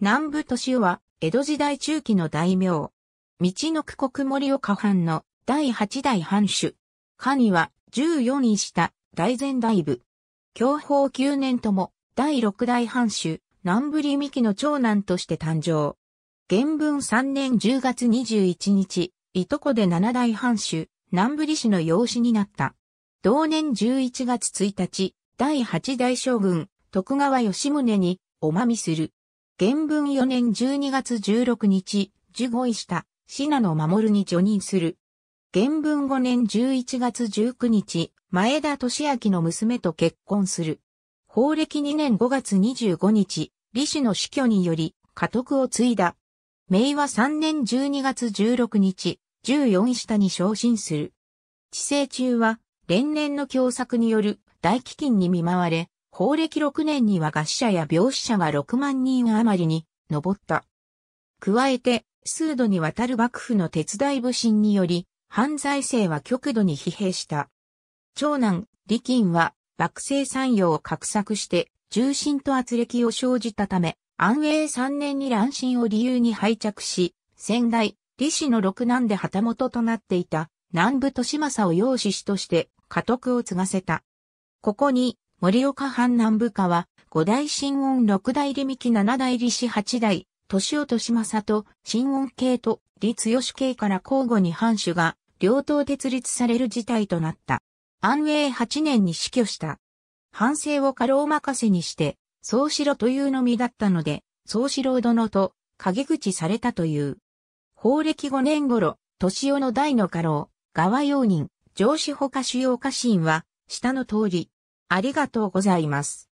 南部敏夫は、江戸時代中期の大名。道の区国森岡藩の第8代藩主。下には、14位下、大前大部。享保9年とも、第6代藩主、南部利美紀の長男として誕生。元文3年10月21日、いとこで7代藩主、南部利氏の養子になった。同年11月1日、第8代将軍、徳川吉宗に、おまみする。原文4年12月16日、受護位した、信濃守に助任する。原文5年11月19日、前田俊明の娘と結婚する。法暦2年5月25日、李氏の死去により、家督を継いだ。明和3年12月16日、14下に昇進する。治世中は、連年の凶作による大飢饉に見舞われ、法暦6年には餓死者や病死者が6万人余りに上った。加えて、数度にわたる幕府の手伝い不信により、犯罪性は極度に疲弊した。長男、李金は、幕政産業を画策して、重心と圧力を生じたため、安永3年に乱心を理由に廃着し、先代、李氏の六男で旗本となっていた、南部利政を養子氏として、家督を継がせた。ここに、森岡藩南部下は、五代新音六代理幹七代理士八代、年尾年政と新音系と李強系から交互に藩主が両党設立される事態となった。安永8年に死去した。反省を過労任せにして、四郎というのみだったので、四郎殿と陰口されたという。法暦5年頃、年尾の大の家老、川用人、上司保下主要家臣は、下の通り、ありがとうございます。